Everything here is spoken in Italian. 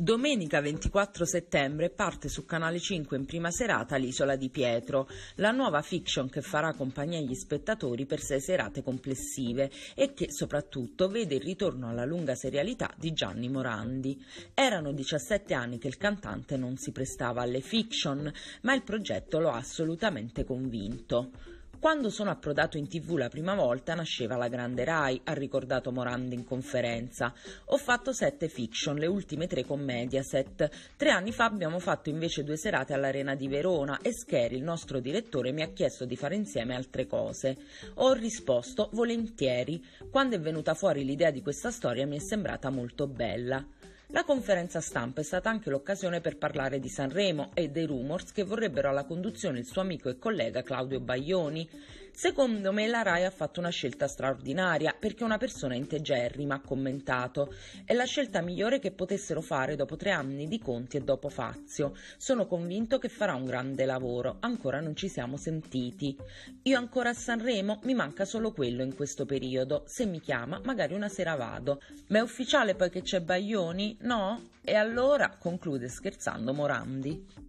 Domenica 24 settembre parte su Canale 5 in prima serata L'Isola di Pietro, la nuova fiction che farà compagnia agli spettatori per sei serate complessive e che soprattutto vede il ritorno alla lunga serialità di Gianni Morandi. Erano 17 anni che il cantante non si prestava alle fiction, ma il progetto lo ha assolutamente convinto. Quando sono approdato in tv la prima volta nasceva la grande Rai, ha ricordato Morandi in conferenza. Ho fatto sette fiction, le ultime tre con Mediaset. Tre anni fa abbiamo fatto invece due serate all'Arena di Verona e Scheri, il nostro direttore, mi ha chiesto di fare insieme altre cose. Ho risposto volentieri. Quando è venuta fuori l'idea di questa storia mi è sembrata molto bella. La conferenza stampa è stata anche l'occasione per parlare di Sanremo e dei rumors che vorrebbero alla conduzione il suo amico e collega Claudio Baglioni. Secondo me la RAI ha fatto una scelta straordinaria perché una persona integerrima, ha commentato. È la scelta migliore che potessero fare dopo tre anni di conti e dopo Fazio. Sono convinto che farà un grande lavoro, ancora non ci siamo sentiti. Io ancora a Sanremo mi manca solo quello in questo periodo. Se mi chiama, magari una sera vado. Ma è ufficiale poi che c'è Baglioni? No? E allora conclude scherzando Morandi.